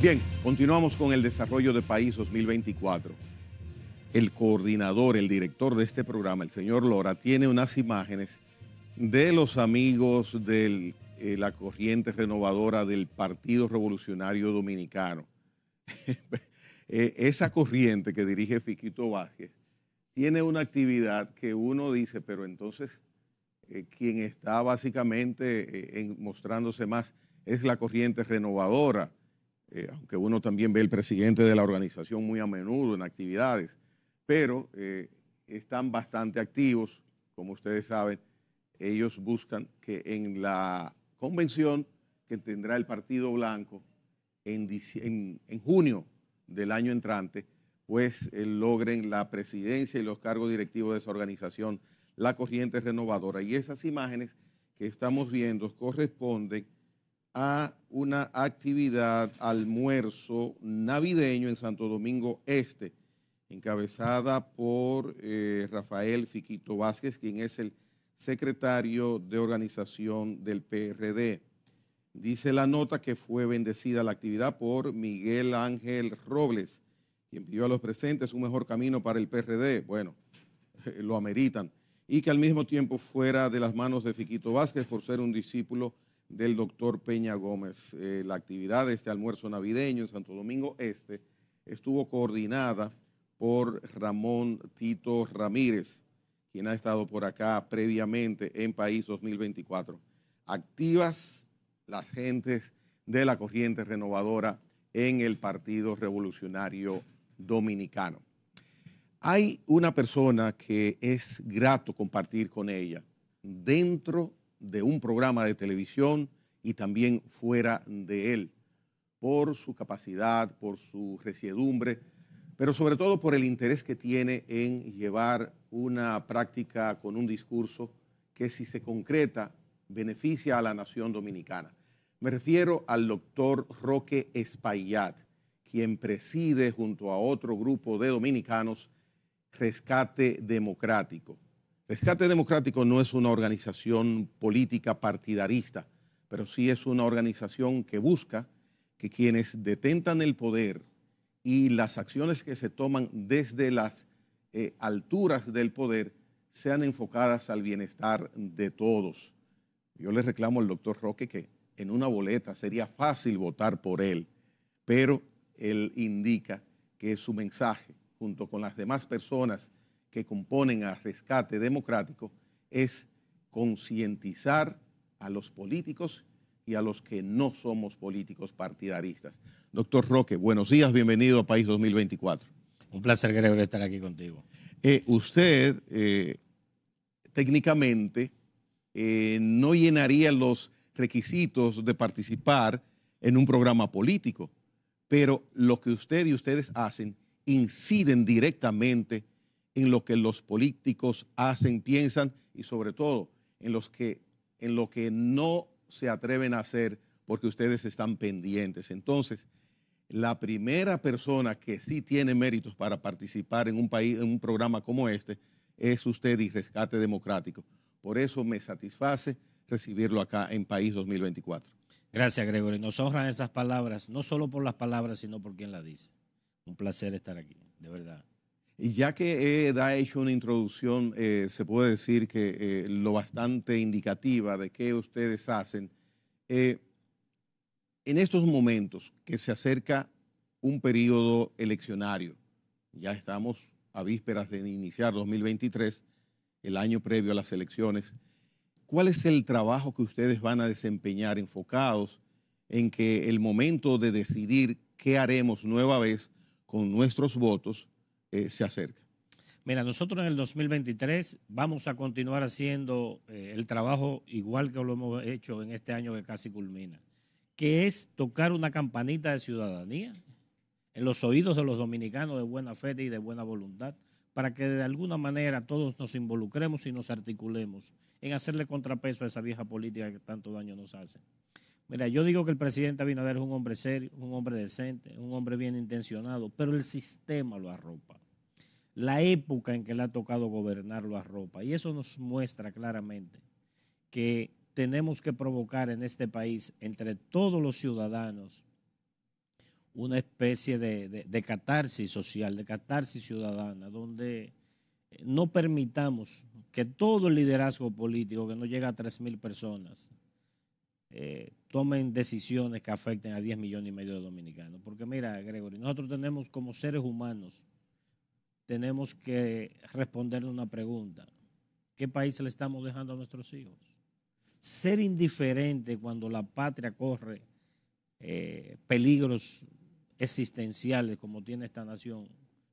Bien, continuamos con el desarrollo de país 2024. El coordinador, el director de este programa, el señor Lora, tiene unas imágenes de los amigos de eh, la corriente renovadora del Partido Revolucionario Dominicano. Eh, esa corriente que dirige Fiquito Vázquez tiene una actividad que uno dice, pero entonces eh, quien está básicamente mostrándose más es la corriente renovadora eh, aunque uno también ve el presidente de la organización muy a menudo en actividades, pero eh, están bastante activos, como ustedes saben, ellos buscan que en la convención que tendrá el Partido Blanco en, junio del año entrante, pues eh, logren la presidencia y los cargos directivos de esa organización, la corriente renovadora. Y esas imágenes que estamos viendo corresponden a una actividad almuerzo navideño en Santo Domingo Este, encabezada por eh, Rafael Fiquito Vázquez, quien es el secretario de organización del PRD. Dice la nota que fue bendecida la actividad por Miguel Ángel Robles, quien pidió a los presentes un mejor camino para el PRD. Bueno, lo ameritan. Y que al mismo tiempo fuera de las manos de Fiquito Vázquez por ser un discípulo del doctor Peña Gómez. Eh, la actividad de este almuerzo navideño en Santo Domingo Este estuvo coordinada por Ramón Tito Ramírez, quien ha estado por acá previamente en País 2024. Activas las gentes de la corriente renovadora en el Partido Revolucionario Dominicano. Hay una persona que es grato compartir con ella dentro de un programa de televisión y también fuera de él, por su capacidad, por su resiedumbre, pero sobre todo por el interés que tiene en llevar una práctica con un discurso que si se concreta beneficia a la nación dominicana. Me refiero al doctor Roque Espaillat, quien preside junto a otro grupo de dominicanos Rescate Democrático. Rescate Democrático no es una organización política partidarista, pero sí es una organización que busca que quienes detentan el poder y las acciones que se toman desde las eh, alturas del poder sean enfocadas al bienestar de todos. Yo le reclamo al doctor Roque que en una boleta sería fácil votar por él, pero él indica que su mensaje, junto con las demás personas que componen a Rescate Democrático es concientizar a los políticos y a los que no somos políticos partidaristas. Doctor Roque, buenos días, bienvenido a País 2024. Un placer, Gregorio, estar aquí contigo. Eh, usted eh, técnicamente eh, no llenaría los requisitos de participar en un programa político, pero lo que usted y ustedes hacen inciden directamente en lo que los políticos hacen, piensan y sobre todo en, los que, en lo que no se atreven a hacer porque ustedes están pendientes. Entonces, la primera persona que sí tiene méritos para participar en un país, en un programa como este, es usted y Rescate Democrático. Por eso me satisface recibirlo acá en País 2024. Gracias, Gregory. Nos honran esas palabras, no solo por las palabras, sino por quien las dice. Un placer estar aquí, de verdad. Y ya que Ed eh, hecho una introducción, eh, se puede decir que eh, lo bastante indicativa de qué ustedes hacen, en estos momentos que se acerca un periodo eleccionario, ya estamos a vísperas de iniciar 2023, el año previo a las elecciones, ¿cuál es el trabajo que ustedes van a desempeñar enfocados en que el momento de decidir qué haremos nueva vez con nuestros votos eh, se acerca? Mira, nosotros en el 2023 vamos a continuar haciendo eh, el trabajo igual que lo hemos hecho en este año que casi culmina, que es tocar una campanita de ciudadanía en los oídos de los dominicanos de buena fe y de buena voluntad, para que de alguna manera todos nos involucremos y nos articulemos en hacerle contrapeso a esa vieja política que tanto daño nos hace. Mira, yo digo que el presidente Abinader es un hombre serio, un hombre decente, un hombre bien intencionado, pero el sistema lo arropa. La época en que le ha tocado gobernar lo arropa. Y eso nos muestra claramente que tenemos que provocar en este país, entre todos los ciudadanos, una especie de, catarsis social, de catarsis ciudadana, donde eh, no permitamos que todo el liderazgo político, que no llega a 3.000 personas, eh, tomen decisiones que afecten a 10 millones y medio de dominicanos. Porque mira, Gregory, nosotros tenemos como seres humanos, tenemos que responderle una pregunta. ¿Qué país le estamos dejando a nuestros hijos? Ser indiferente cuando la patria corre eh, peligros existenciales como tiene esta nación,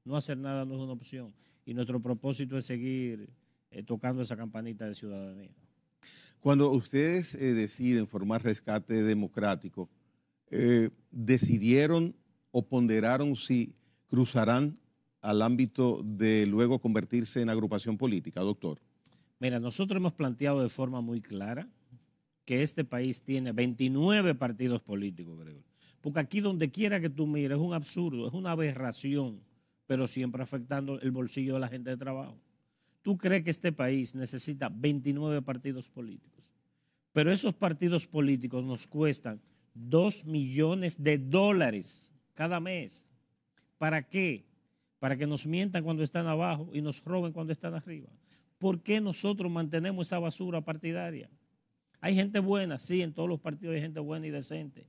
no hacer nada no es una opción. Y nuestro propósito es seguir eh, tocando esa campanita de ciudadanía. Cuando ustedes eh, deciden formar rescate democrático, eh, ¿decidieron o ponderaron si cruzarán al ámbito de luego convertirse en agrupación política, doctor? Mira, nosotros hemos planteado de forma muy clara que este país tiene 29 partidos políticos, Porque aquí donde quiera que tú mires es un absurdo, es una aberración, pero siempre afectando el bolsillo de la gente de trabajo tú crees que este país necesita 29 partidos políticos, pero esos partidos políticos nos cuestan 2 millones de dólares cada mes. ¿Para qué? Para que nos mientan cuando están abajo y nos roben cuando están arriba. ¿Por qué nosotros mantenemos esa basura partidaria? Hay gente buena, sí, en todos los partidos hay gente buena y decente,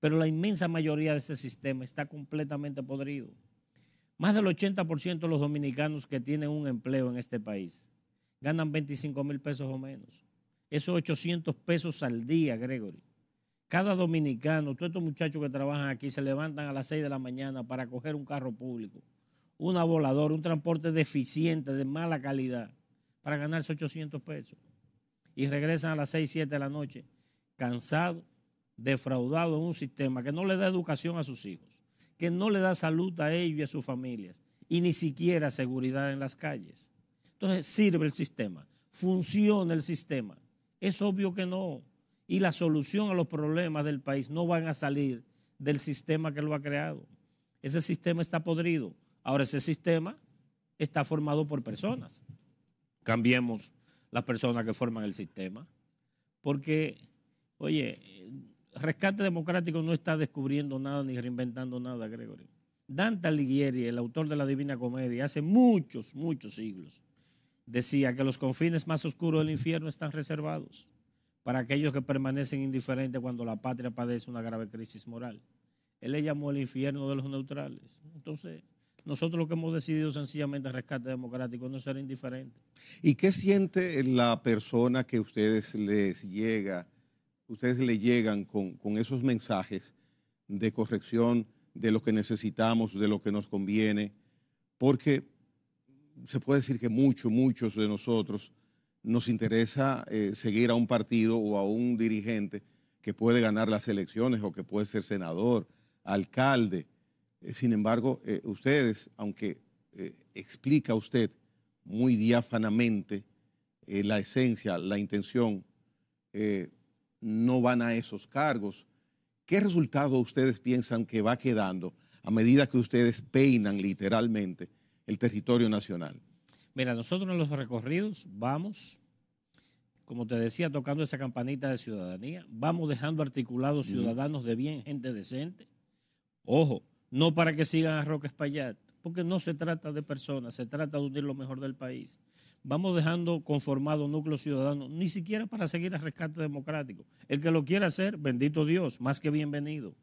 pero la inmensa mayoría de ese sistema está completamente podrido. Más del 80% de los dominicanos que tienen un empleo en este país ganan 25 mil pesos o menos. Esos 800 pesos al día, Gregory. Cada dominicano, todos estos muchachos que trabajan aquí se levantan a las 6 de la mañana para coger un carro público, una voladora, un transporte deficiente, de mala calidad, para ganarse 800 pesos. Y regresan a las 6, 7 de la noche, cansados, defraudados en un sistema que no le da educación a sus hijos que no le da salud a ellos y a sus familias, y ni siquiera seguridad en las calles. Entonces, sirve el sistema, funciona el sistema. Es obvio que no. Y la solución a los problemas del país no van a salir del sistema que lo ha creado. Ese sistema está podrido. Ahora, ese sistema está formado por personas. Cambiemos las personas que forman el sistema. Porque, oye, Rescate Democrático no está descubriendo nada ni reinventando nada, Gregory. Dante Alighieri, el autor de la Divina Comedia, hace muchos, muchos siglos, decía que los confines más oscuros del infierno están reservados para aquellos que permanecen indiferentes cuando la patria padece una grave crisis moral. Él le llamó el infierno de los neutrales. Entonces, nosotros lo que hemos decidido sencillamente es rescate democrático no ser indiferente. ¿Y qué siente la persona que a ustedes les llega ustedes le llegan con, esos mensajes de corrección de lo que necesitamos, de lo que nos conviene, porque se puede decir que muchos, muchos de nosotros nos interesa eh, seguir a un partido o a un dirigente que puede ganar las elecciones o que puede ser senador, alcalde. Eh, sin embargo, eh, ustedes, aunque explica usted muy diáfanamente la esencia, la intención, no van a esos cargos. ¿Qué resultado ustedes piensan que va quedando a medida que ustedes peinan literalmente el territorio nacional? Mira, nosotros en los recorridos vamos, como te decía, tocando esa campanita de ciudadanía, vamos dejando articulados ciudadanos de bien, gente decente. Ojo, no para que sigan a Roque Espaillat, porque no se trata de personas, se trata de unir lo mejor del país vamos dejando conformado núcleo ciudadano, ni siquiera para seguir el rescate democrático. El que lo quiera hacer, bendito Dios, más que bienvenido.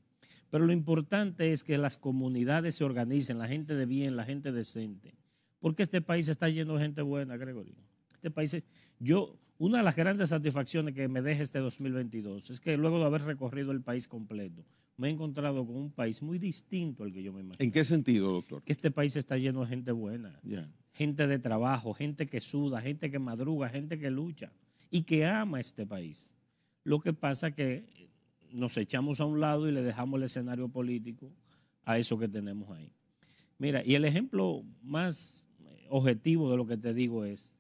Pero lo importante es que las comunidades se organicen, la gente de bien, la gente decente. Porque este país está lleno de gente buena, Gregorio. Este país, yo, una de las grandes satisfacciones que me deja este 2022 es que luego de haber recorrido el país completo, me he encontrado con un país muy distinto al que yo me imagino. ¿En qué sentido, doctor? Que este país está lleno de gente buena. ya gente de trabajo, gente que suda, gente que madruga, gente que lucha y que ama este país. Lo que pasa es que nos echamos a un lado y le dejamos el escenario político a eso que tenemos ahí. Mira, y el ejemplo más eh, objetivo de lo que te digo es,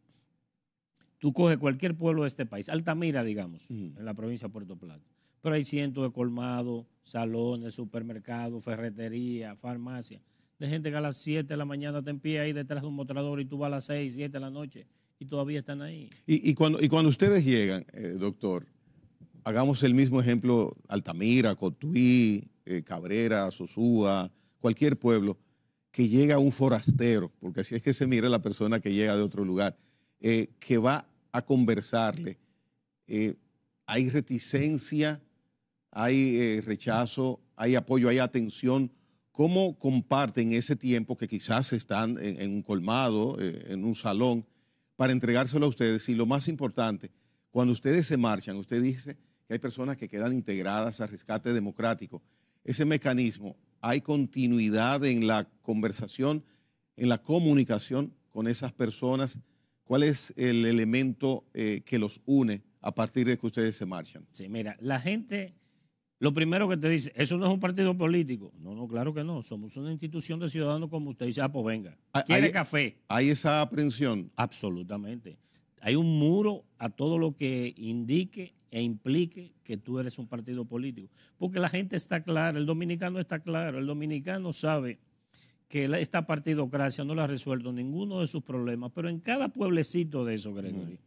tú coges cualquier pueblo de este país, Altamira, digamos, en la provincia de Puerto Plata, pero hay cientos de colmados, salones, supermercados, ferretería, farmacia de gente que a las 7 de la mañana te en pie ahí detrás de un mostrador y tú vas a las 6, 7 de la noche y todavía están ahí. Y, cuando, cuando ustedes llegan, eh, doctor, hagamos el mismo ejemplo, Altamira, Cotuí, eh, Cabrera, Sosúa, cualquier pueblo, que llega un forastero, porque así es que se mira la persona que llega de otro lugar, eh, que va a conversarle. hay reticencia, hay rechazo, hay apoyo, hay atención ¿Cómo comparten ese tiempo que quizás están en, un colmado, eh, en un salón, para entregárselo a ustedes? Y lo más importante, cuando ustedes se marchan, usted dice que hay personas que quedan integradas al rescate democrático. Ese mecanismo, ¿hay continuidad en la conversación, en la comunicación con esas personas? ¿Cuál es el elemento eh, que los une a partir de que ustedes se marchan? Sí, mira, la gente lo primero que te dice, eso no es un partido político. No, no, claro que no. Somos una institución de ciudadanos como usted dice, ah, pues venga. ¿Quiere ah, café? ¿Hay esa aprehensión? Absolutamente. Hay un muro a todo lo que indique e implique que tú eres un partido político. Porque la gente está clara, el dominicano está claro, el dominicano sabe que esta partidocracia no le ha resuelto ninguno de sus problemas, pero en cada pueblecito de eso, Gregory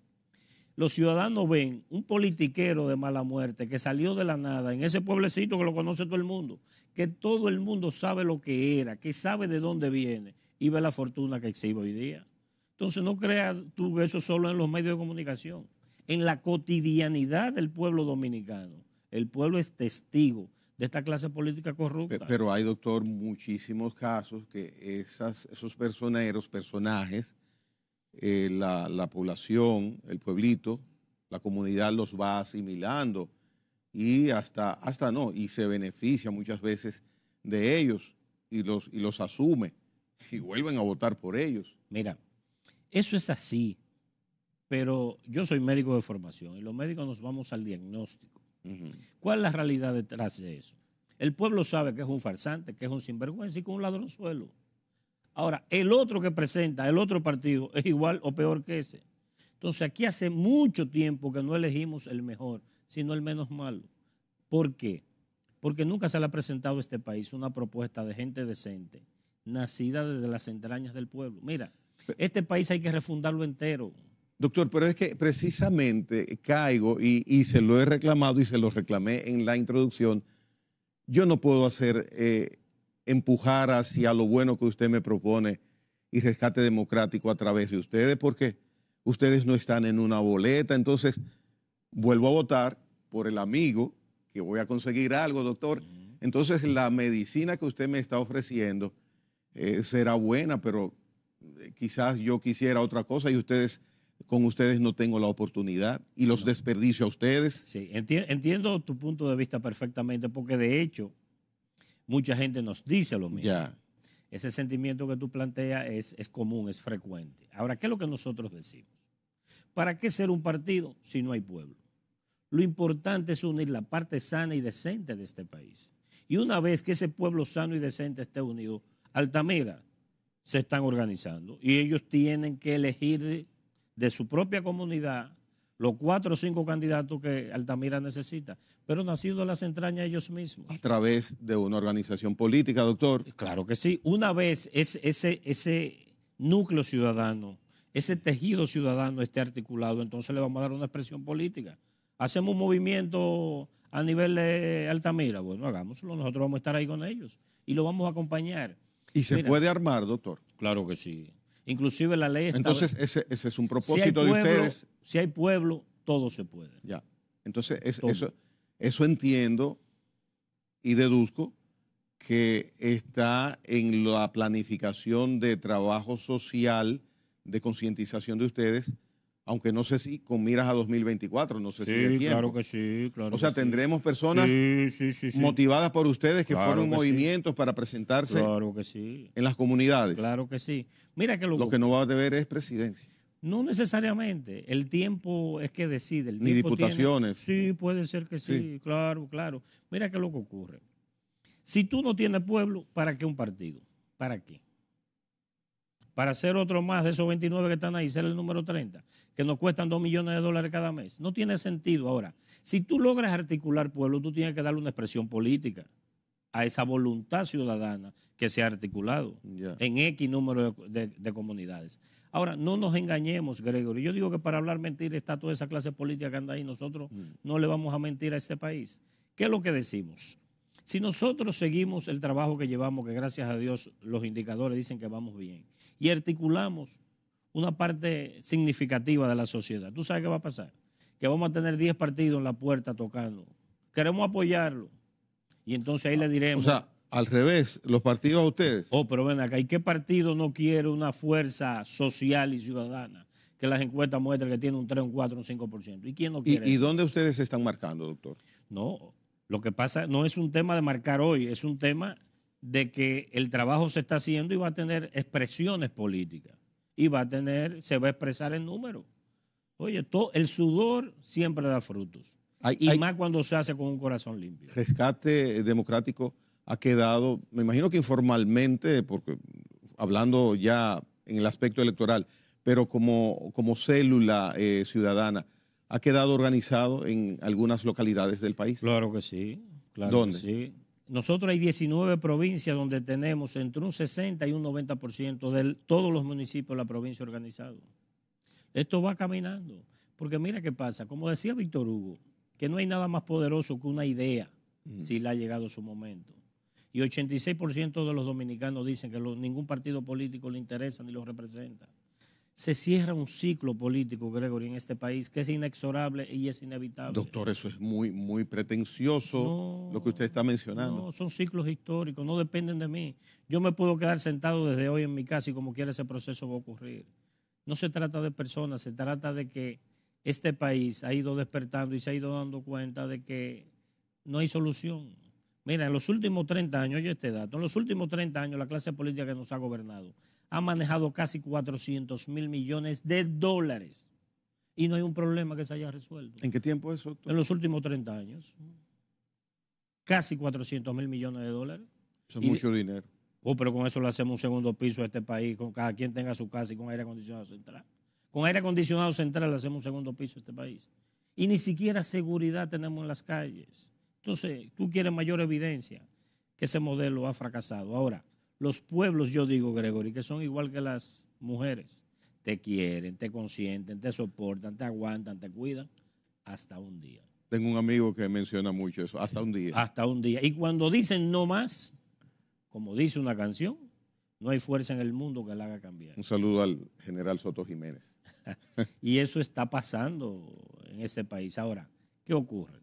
los ciudadanos ven un politiquero de mala muerte que salió de la nada en ese pueblecito que lo conoce todo el mundo, que todo el mundo sabe lo que era, que sabe de dónde viene y ve la fortuna que exhibe hoy día. Entonces no creas tú eso solo en los medios de comunicación, en la cotidianidad del pueblo dominicano. El pueblo es testigo de esta clase política corrupta. Pero hay, doctor, muchísimos casos que esas, esos personeros, personajes, eh, la, población, el pueblito, la comunidad los va asimilando y hasta, hasta no, y se beneficia muchas veces de ellos y los, y los asume y vuelven a votar por ellos. Mira, eso es así, pero yo soy médico de formación y los médicos nos vamos al diagnóstico. ¿Cuál es la realidad detrás de eso? El pueblo sabe que es un farsante, que es un sinvergüenza y que es un ladronzuelo. Ahora, el otro que presenta, el otro partido, es igual o peor que ese. Entonces, aquí hace mucho tiempo que no elegimos el mejor, sino el menos malo. ¿Por qué? Porque nunca se le ha presentado a este país una propuesta de gente decente, nacida desde las entrañas del pueblo. Mira, este país hay que refundarlo entero. Doctor, pero es que precisamente caigo y, se lo he reclamado y se lo reclamé en la introducción. Yo no puedo hacer eh, empujar hacia lo bueno que usted me propone y rescate democrático a través de ustedes, porque ustedes no están en una boleta. Entonces, vuelvo a votar por el amigo, que voy a conseguir algo, doctor. Entonces, la medicina que usted me está ofreciendo eh, será buena, pero eh, quizás yo quisiera otra cosa y ustedes con ustedes no tengo la oportunidad y los desperdicio a ustedes. Sí, entiendo tu punto de vista perfectamente, porque de hecho mucha gente nos dice lo mismo. Ese sentimiento que tú planteas es, común, es frecuente. Ahora, ¿qué es lo que nosotros decimos? ¿Para qué ser un partido si no hay pueblo? Lo importante es unir la parte sana y decente de este país. Y una vez que ese pueblo sano y decente esté unido, Altamira se están organizando y ellos tienen que elegir de su propia comunidad los cuatro o cinco candidatos que Altamira necesita, pero nacido de las entrañas ellos mismos. A través de una organización política, doctor. Claro que sí. Una vez ese, ese núcleo ciudadano, ese tejido ciudadano esté articulado, entonces le vamos a dar una expresión política. Hacemos un movimiento a nivel de Altamira, bueno, hagámoslo, nosotros vamos a estar ahí con ellos y lo vamos a acompañar. ¿Y se puede armar, doctor? Claro que sí. Inclusive la ley... Entonces, ese, ese, es un propósito de ustedes si hay pueblo, todo se puede. Ya. Entonces, eso, eso entiendo y deduzco que está en la planificación de trabajo social, de concientización de ustedes, aunque no sé si con miras a 2024, no sé si de tiempo. claro que sí, claro. O sea, tendremos personas motivadas por ustedes que fueron movimientos para presentarse en las comunidades. Claro que sí. Mira que lo, lo que no va a deber es presidencia. No necesariamente. El tiempo es que decide. El Ni diputaciones. sí, puede ser que sí, claro, claro. Mira qué loco lo que ocurre. Si tú no tienes pueblo, ¿para qué un partido? ¿Para qué? Para ser otro más de esos 29 que están ahí, ser el número 30, que nos cuestan 2 millones de dólares cada mes. No tiene sentido. Ahora, si tú logras articular pueblo, tú tienes que darle una expresión política a esa voluntad ciudadana que se ha articulado en X número de comunidades. Ahora, no nos engañemos, Gregorio. Yo digo que para hablar mentira está toda esa clase política que anda ahí. Nosotros mm. no le vamos a mentir a este país. ¿Qué es lo que decimos? Si nosotros seguimos el trabajo que llevamos, que gracias a Dios los indicadores dicen que vamos bien, y articulamos una parte significativa de la sociedad, ¿tú sabes qué va a pasar? Que vamos a tener 10 partidos en la puerta tocando. Queremos apoyarlo. Y entonces ahí le ah, diremos... Al revés, los partidos a ustedes. Oh, pero ven acá, ¿y qué partido no quiere una fuerza social y ciudadana? Que las encuestas muestran que tiene un 3, un 4, un 5%. ¿Y quién no quiere? ¿Y, dónde ustedes se están marcando, doctor? No, lo que pasa no es un tema de marcar hoy, es un tema de que el trabajo se está haciendo y va a tener expresiones políticas. Y va a tener, se va a expresar en números. Oye, todo, el sudor siempre da frutos. y más cuando se hace con un corazón limpio. Rescate democrático ha quedado, me imagino que informalmente, porque hablando ya en el aspecto electoral, pero como, como célula eh, ciudadana, ¿ha quedado organizado en algunas localidades del país? Claro que sí, claro ¿Dónde? Nosotros hay 19 provincias donde tenemos entre un 60 y un 90% de todos los municipios de la provincia organizados. Esto va caminando, porque mira qué pasa, como decía Víctor Hugo, que no hay nada más poderoso que una idea mm. si le ha llegado su momento y 86% de los dominicanos dicen que ningún partido político le interesa ni lo representa. Se cierra un ciclo político, Gregory, en este país que es inexorable y es inevitable. Doctor, eso es muy, muy pretencioso lo que usted está mencionando. No, son ciclos históricos, no dependen de mí. Yo me puedo quedar sentado desde hoy en mi casa y como quiera ese proceso va a ocurrir. No se trata de personas, se trata de que este país ha ido despertando y se ha ido dando cuenta de que no hay solución Mira, en los últimos 30 años, oye este dato, en los últimos 30 años la clase política que nos ha gobernado ha manejado casi 400 mil millones de dólares y no hay un problema que se haya resuelto. ¿En qué tiempo eso? En los últimos 30 años. Casi 400 mil millones de dólares. Eso es mucho dinero. Oh, pero con eso le hacemos un segundo piso a este país, con cada quien tenga su casa y con aire acondicionado central. Con aire acondicionado central le hacemos un segundo piso a este país. Y ni siquiera seguridad tenemos en las calles. Entonces, tú quieres mayor evidencia que ese modelo ha fracasado. Ahora, los pueblos, yo digo, Gregory, que son igual que las mujeres. Te quieren, te consienten, te soportan, te aguantan, te cuidan, hasta un día. Tengo un amigo que menciona mucho eso, hasta un día. Hasta un día. Y cuando dicen no más, como dice una canción, no hay fuerza en el mundo que la haga cambiar. Un saludo al general Soto Jiménez. y eso está pasando en este país. Ahora, ¿qué ocurre?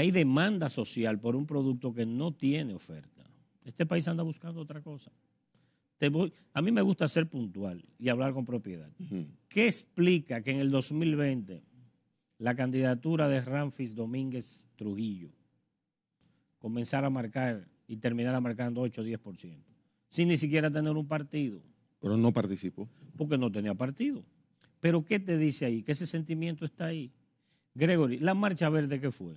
hay demanda social por un producto que no tiene oferta. Este país anda buscando otra cosa. Te voy, a mí me gusta ser puntual y hablar con propiedad. ¿Qué explica que en el 2020 la candidatura de Ramfis Domínguez Trujillo comenzara a marcar y terminara marcando 8 o 10%, sin ni siquiera tener un partido? Pero no participó. Porque no tenía partido. Pero ¿qué te dice ahí? Que ese sentimiento está ahí. Gregory, la marcha verde que fue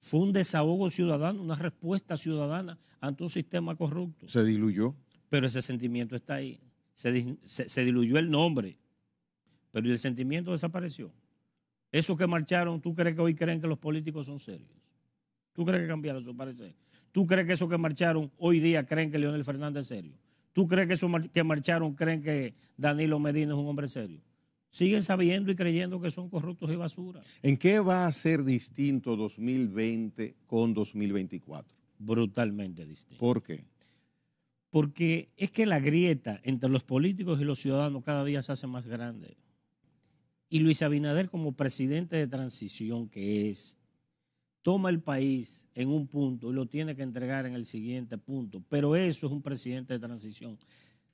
fue un desahogo ciudadano, una respuesta ciudadana ante un sistema corrupto. Se diluyó. Pero ese sentimiento está ahí. Se, diluyó el nombre, pero el sentimiento desapareció. Esos que marcharon, ¿tú crees que hoy creen que los políticos son serios? ¿Tú crees que cambiaron su parecer? ¿Tú crees que esos que marcharon hoy día creen que Leonel Fernández es serio? ¿Tú crees que esos que marcharon creen que Danilo Medina es un hombre serio? siguen sabiendo y creyendo que son corruptos y basura. ¿En qué va a ser distinto 2020 con 2024? Brutalmente distinto. ¿Por qué? Porque es que la grieta entre los políticos y los ciudadanos cada día se hace más grande. Y Luis Abinader como presidente de transición que es, toma el país en un punto y lo tiene que entregar en el siguiente punto. Pero eso es un presidente de transición.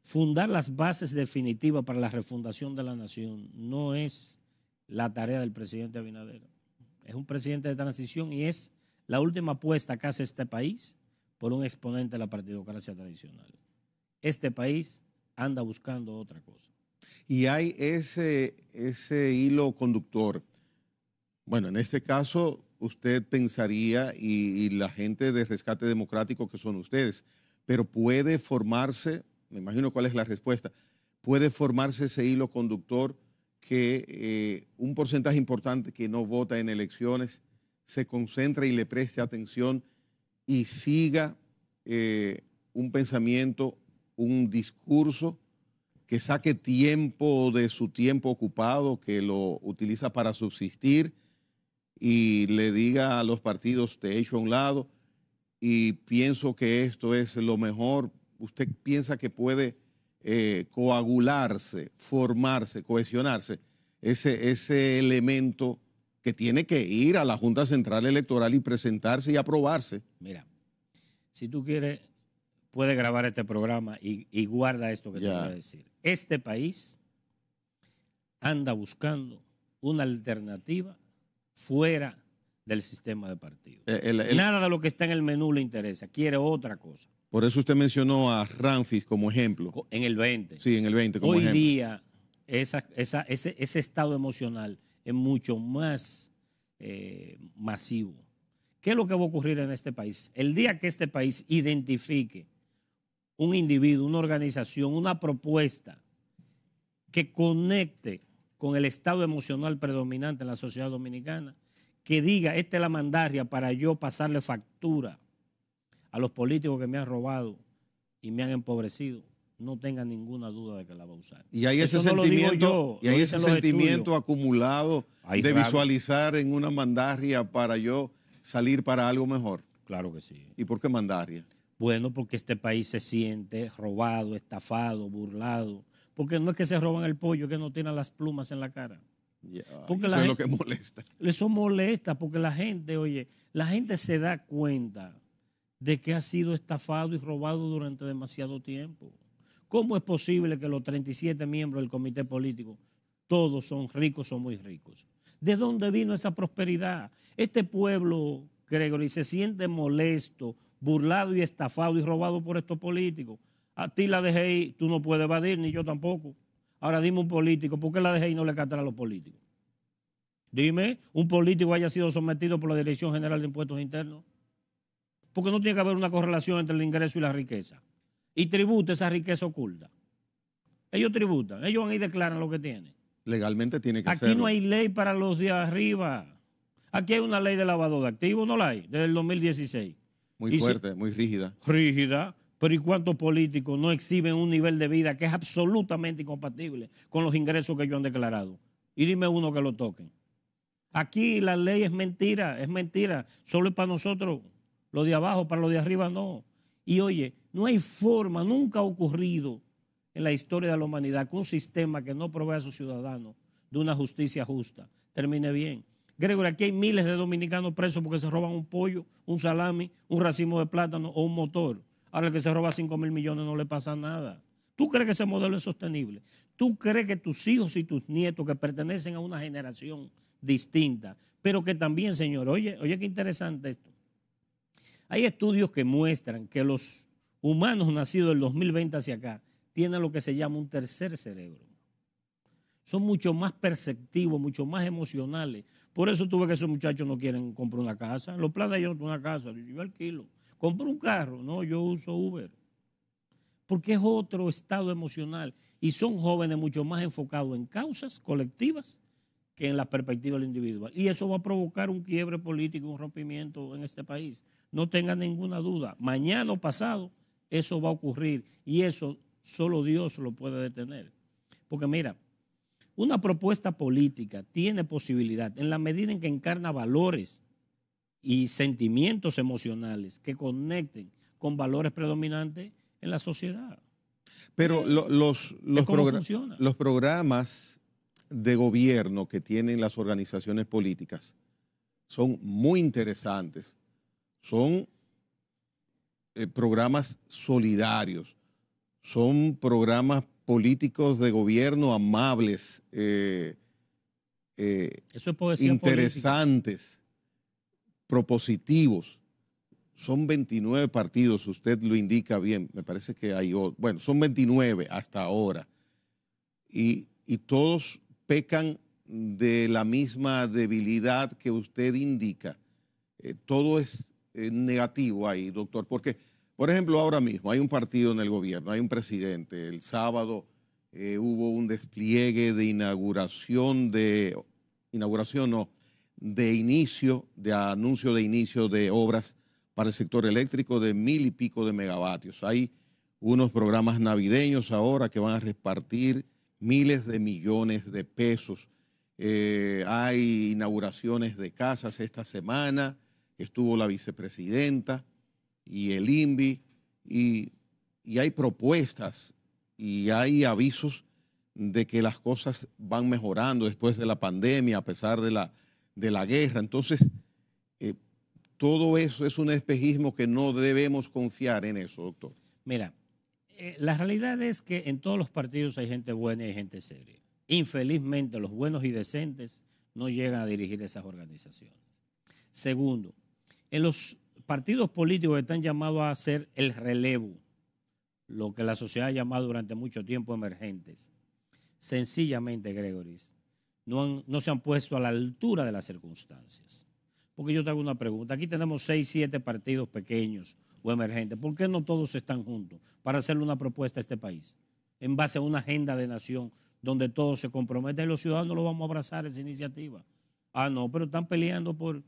Fundar las bases definitivas para la refundación de la nación no es la tarea del presidente Abinader. Es un presidente de transición y es la última apuesta que hace este país por un exponente de la partidocracia tradicional. Este país anda buscando otra cosa. Y hay ese, ese hilo conductor. Bueno, en este caso usted pensaría y la gente de Rescate Democrático que son ustedes, pero puede formarse me imagino cuál es la respuesta, puede formarse ese hilo conductor que eh, un porcentaje importante que no vota en elecciones se concentra y le preste atención y siga eh, un pensamiento, un discurso que saque tiempo de su tiempo ocupado, que lo utiliza para subsistir y le diga a los partidos, te echo hecho a un lado y pienso que esto es lo mejor usted piensa que puede eh, coagularse, formarse, cohesionarse, ese, ese elemento que tiene que ir a la Junta Central Electoral y presentarse y aprobarse. Mira, si tú quieres, puedes grabar este programa y, guarda esto que te voy a decir. Este país anda buscando una alternativa fuera del sistema de partido. Eh, Nada de lo que está en el menú le interesa, quiere otra cosa. Por eso usted mencionó a Ramfis como ejemplo. En el 20. Sí, en el 20 como Hoy día ese, estado emocional es mucho más eh, masivo. ¿Qué es lo que va a ocurrir en este país? El día que este país identifique un individuo, una organización, una propuesta que conecte con el estado emocional predominante en la sociedad dominicana, que diga, esta es la mandaria para yo pasarle factura a los políticos que me han robado y me han empobrecido, no tenga ninguna duda de que la va a usar. Y hay ese sentimiento, y ese sentimiento acumulado de visualizar en una mandaria para yo salir para algo mejor. Claro que sí. ¿Y por qué mandaria? Bueno, porque este país se siente robado, estafado, burlado. Porque no es que se roban el pollo, que no tienen las plumas en la cara. porque eso es lo que molesta. Eso molesta, porque la gente, oye, la gente se da cuenta de que ha sido estafado y robado durante demasiado tiempo. ¿Cómo es posible que los 37 miembros del comité político, todos son ricos o muy ricos? ¿De dónde vino esa prosperidad? Este pueblo, Gregory, se siente molesto, burlado y estafado y robado por estos políticos. A ti la DGI tú no puedes evadir, ni yo tampoco. Ahora dime un político, ¿por qué la DGI no le catará a los políticos? Dime, un político haya sido sometido por la Dirección General de Impuestos Internos porque no tiene que haber una correlación entre el ingreso y la riqueza. Y tributa esa riqueza oculta. Ellos tributan, ellos van y declaran lo que tienen. Legalmente tiene que ser. Aquí no hay ley para los de arriba. Aquí hay una ley de lavado de activos, no la hay, desde el 2016. Muy fuerte, muy rígida. Rígida, pero ¿y cuántos políticos no exhiben un nivel de vida que es absolutamente incompatible con los ingresos que ellos han declarado? Y dime uno que lo toquen. Aquí la ley es mentira, es mentira. Solo es para nosotros lo de abajo para lo de arriba no. Y oye, no hay forma, nunca ha ocurrido en la historia de la humanidad que un sistema que no provea a sus ciudadanos de una justicia justa termine bien. Gregory, aquí hay miles de dominicanos presos porque se roban un pollo, un salami, un racimo de plátano o un motor. Ahora el que se roba 5 mil millones no le pasa nada. ¿Tú crees que ese modelo es sostenible? ¿Tú crees que tus hijos y tus nietos que pertenecen a una generación distinta, pero que también, señor, oye, oye, qué interesante esto, hay estudios que muestran que los humanos nacidos del 2020 hacia acá tienen lo que se llama un tercer cerebro. Son mucho más perceptivos, mucho más emocionales. Por eso tuve que esos muchachos no quieren comprar una casa. Los planes yo una casa, yo alquilo. Compro un carro, no, yo uso Uber. Porque es otro estado emocional y son jóvenes mucho más enfocados en causas colectivas que en la perspectiva del individual. Y eso va a provocar un quiebre político, un rompimiento en este país. No tengan ninguna duda. Mañana o pasado eso va a ocurrir y eso solo Dios lo puede detener. Porque mira, una propuesta política tiene posibilidad en la medida en que encarna valores y sentimientos emocionales que conecten con valores predominantes en la sociedad. Pero los, los programas de gobierno que tienen las organizaciones políticas son muy interesantes. Son eh, programas solidarios, son programas políticos de gobierno amables, eh, eh, interesantes, propositivos. Son 29 partidos, usted lo indica bien, me parece que hay, bueno, son 29 hasta ahora. Y, y todos de la misma debilidad que usted indica. Eh, todo es eh, negativo ahí, doctor, porque, por ejemplo, ahora mismo hay un partido en el gobierno, hay un presidente. El sábado eh, hubo un despliegue de inauguración de, inauguración no, de inicio, de anuncio de inicio de obras para el sector eléctrico de mil y pico de megavatios. Hay unos programas navideños ahora que van a repartir miles de millones de pesos. Eh, hay inauguraciones de casas esta semana, estuvo la vicepresidenta y el INVI, y, hay propuestas y hay avisos de que las cosas van mejorando después de la pandemia, a pesar de la, de la guerra. Entonces, eh, todo eso es un espejismo que no debemos confiar en eso, doctor. Mira, eh, la realidad es que en todos los partidos hay gente buena y gente seria. Infelizmente, los buenos y decentes no llegan a dirigir esas organizaciones. Segundo, en los partidos políticos que están llamados a hacer el relevo, lo que la sociedad ha llamado durante mucho tiempo emergentes. Sencillamente, Gregoris, no, no se han puesto a la altura de las circunstancias. Porque yo te hago una pregunta. Aquí tenemos seis, siete partidos pequeños o emergente ¿Por qué no todos están juntos para hacerle una propuesta a este país en base a una agenda de nación donde todos se comprometen y los ciudadanos lo vamos a abrazar esa iniciativa? Ah, no, pero están peleando por,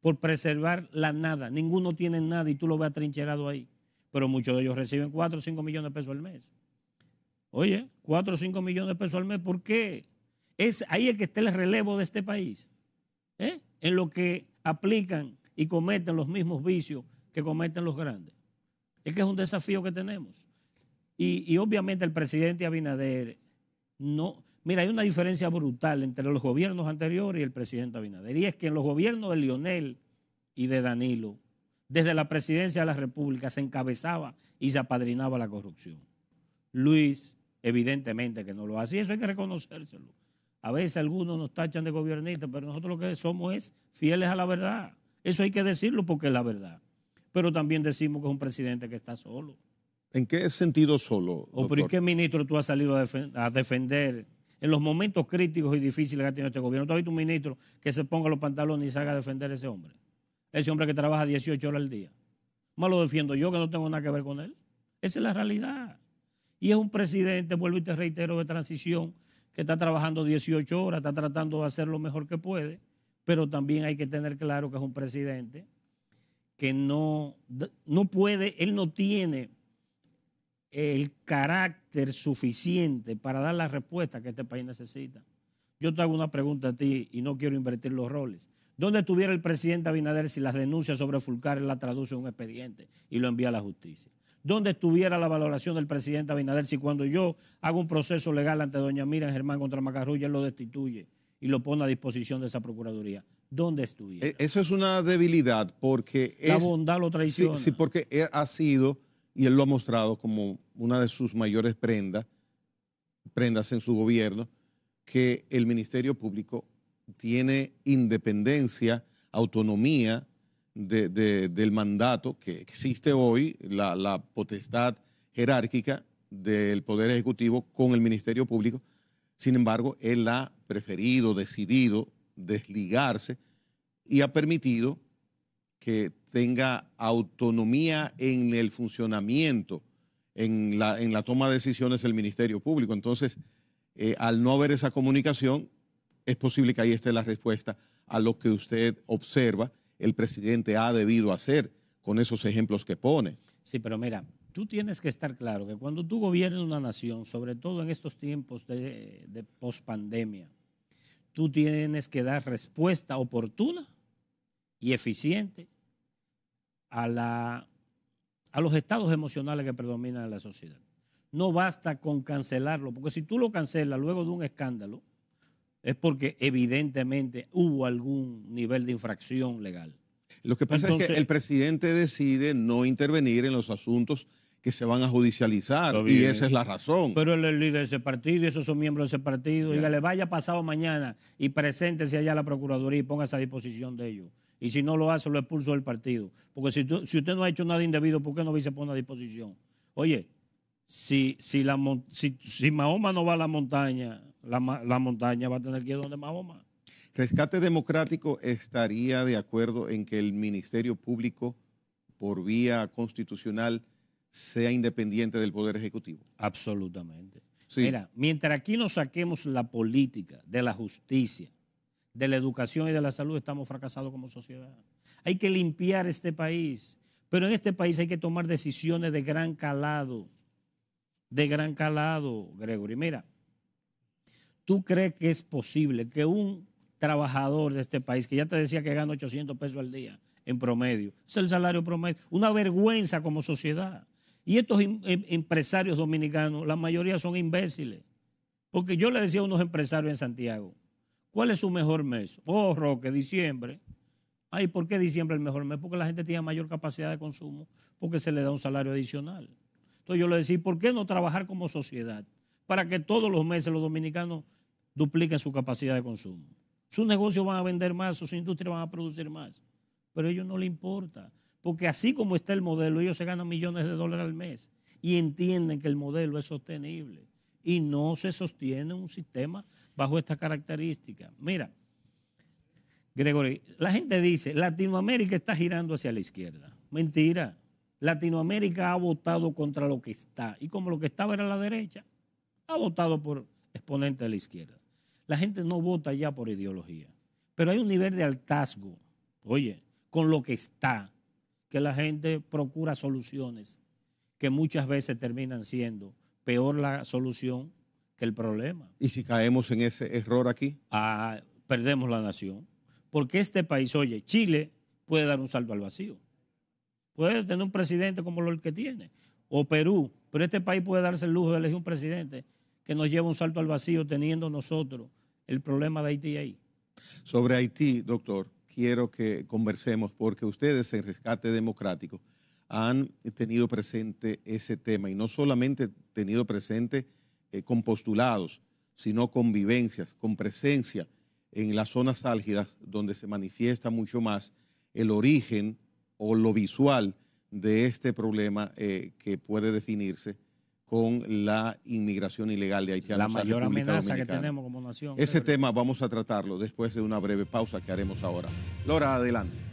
por preservar la nada. Ninguno tiene nada y tú lo ves atrincherado ahí. Pero muchos de ellos reciben 4 o 5 millones de pesos al mes. Oye, 4 o 5 millones de pesos al mes, ¿por qué? Es ahí es que está el relevo de este país. ¿eh? En lo que aplican y cometen los mismos vicios que cometen los grandes. Es que es un desafío que tenemos. Y, obviamente el presidente Abinader no... Mira, hay una diferencia brutal entre los gobiernos anteriores y el presidente Abinader. Y es que en los gobiernos de Lionel y de Danilo, desde la presidencia de la República se encabezaba y se apadrinaba la corrupción. Luis, evidentemente que no lo hace, eso hay que reconocérselo. A veces algunos nos tachan de gobiernistas, pero nosotros lo que somos es fieles a la verdad. Eso hay que decirlo porque es la verdad pero también decimos que es un presidente que está solo. ¿En qué sentido solo? Doctor? ¿O por qué ministro tú has salido a, defender en los momentos críticos y difíciles que ha tenido este gobierno? ¿Tú has visto un ministro que se ponga los pantalones y salga a defender a ese hombre? Ese hombre que trabaja 18 horas al día. Más lo defiendo yo que no tengo nada que ver con él. Esa es la realidad. Y es un presidente, vuelvo y te reitero, de transición, que está trabajando 18 horas, está tratando de hacer lo mejor que puede, pero también hay que tener claro que es un presidente que no, no puede, él no tiene el carácter suficiente para dar la respuesta que este país necesita. Yo te hago una pregunta a ti y no quiero invertir los roles. ¿Dónde estuviera el presidente Abinader si las denuncias sobre Fulcar la traduce en un expediente y lo envía a la justicia? ¿Dónde estuviera la valoración del presidente Abinader si cuando yo hago un proceso legal ante doña Miriam Germán contra Macarrulla, él lo destituye y lo pone a disposición de esa Procuraduría. ¿Dónde estuviera? E, eso es una debilidad porque... La bondad lo traiciona. Sí, porque e, ha sido, y él lo ha mostrado como una de sus mayores prendas, prendas en su gobierno, que el Ministerio Público tiene independencia, autonomía del mandato que existe hoy, la potestad jerárquica del Poder Ejecutivo con el Ministerio Público sin embargo, él ha preferido, decidido desligarse y ha permitido que tenga autonomía en el funcionamiento, en la, toma de decisiones del Ministerio Público. Entonces, eh, al no haber esa comunicación, es posible que ahí esté la respuesta a lo que usted observa el presidente ha debido hacer con esos ejemplos que pone. Sí, pero mira, tú tienes que estar claro que cuando tú gobiernas una nación, sobre todo en estos tiempos de, de pospandemia, tú tienes que dar respuesta oportuna y eficiente a, la, a los estados emocionales que predominan en la sociedad. No basta con cancelarlo, porque si tú lo cancelas luego de un escándalo, es porque evidentemente hubo algún nivel de infracción legal. Lo que pasa es que el presidente decide no intervenir en los asuntos que se van a judicializar y esa es la razón. Pero él es el líder de ese partido y esos son miembros de ese partido. Dígale, vaya pasado mañana y preséntese allá a la Procuraduría y póngase a disposición de ellos. Y si no lo hace, lo expulso del partido. Porque si, si usted no ha hecho nada indebido, ¿por qué no se pone a disposición? Oye, si, si, la, Mahoma no va a la montaña, la, la montaña va a tener que ir donde Mahoma. Rescate Democrático estaría de acuerdo en que el Ministerio Público, por vía constitucional, sea independiente del Poder Ejecutivo. Absolutamente. Mira, mientras aquí no saquemos la política, de la justicia, de la educación y de la salud, estamos fracasados como sociedad. Hay que limpiar este país, pero en este país hay que tomar decisiones de gran calado, de gran calado, Gregory. Mira, ¿tú crees que es posible que un trabajador de este país, que ya te decía que gana 800 pesos al día en promedio, es el salario promedio, una vergüenza como sociedad? Y estos em, em, empresarios dominicanos, la mayoría son imbéciles. Porque yo le decía a unos empresarios en Santiago, ¿cuál es su mejor mes? Oh, Roque, diciembre. Ay, ¿por qué diciembre es el mejor mes? Porque la gente tiene mayor capacidad de consumo, porque se le da un salario adicional. Entonces yo le decía, ¿por qué no trabajar como sociedad? Para que todos los meses los dominicanos dupliquen su capacidad de consumo. Sus negocios van a vender más, sus industrias van a producir más. Pero a ellos no les importa. Porque así como está el modelo, ellos se ganan millones de dólares al mes y entienden que el modelo es sostenible. Y no se sostiene un sistema bajo esta característica. Mira, Gregory, la gente dice, Latinoamérica está girando hacia la izquierda. Mentira. Latinoamérica ha votado contra lo que está. Y como lo que estaba era la derecha, ha votado por exponente de la izquierda. La gente no vota ya por ideología. Pero hay un nivel de altazgo, oye, con lo que está la gente procura soluciones que muchas veces terminan siendo peor la solución que el problema. ¿Y si caemos en ese error aquí? Ah, perdemos la nación. Porque este país, oye, Chile puede dar un salto al vacío. Puede tener un presidente como el que tiene. O Perú. Pero este país puede darse el lujo de elegir un presidente que nos lleva un salto al vacío teniendo nosotros el problema de Haití ahí. Sobre Haití, doctor, quiero que conversemos porque ustedes en Rescate Democrático han tenido presente ese tema y no solamente tenido presente eh, con postulados, sino con vivencias, con presencia en las zonas álgidas donde se manifiesta mucho más el origen o lo visual de este problema eh, que puede definirse con la inmigración ilegal de Haití. La mayor amenaza que tenemos como nación. Ese tema vamos a tratarlo después de una breve pausa que haremos ahora. Lora, adelante.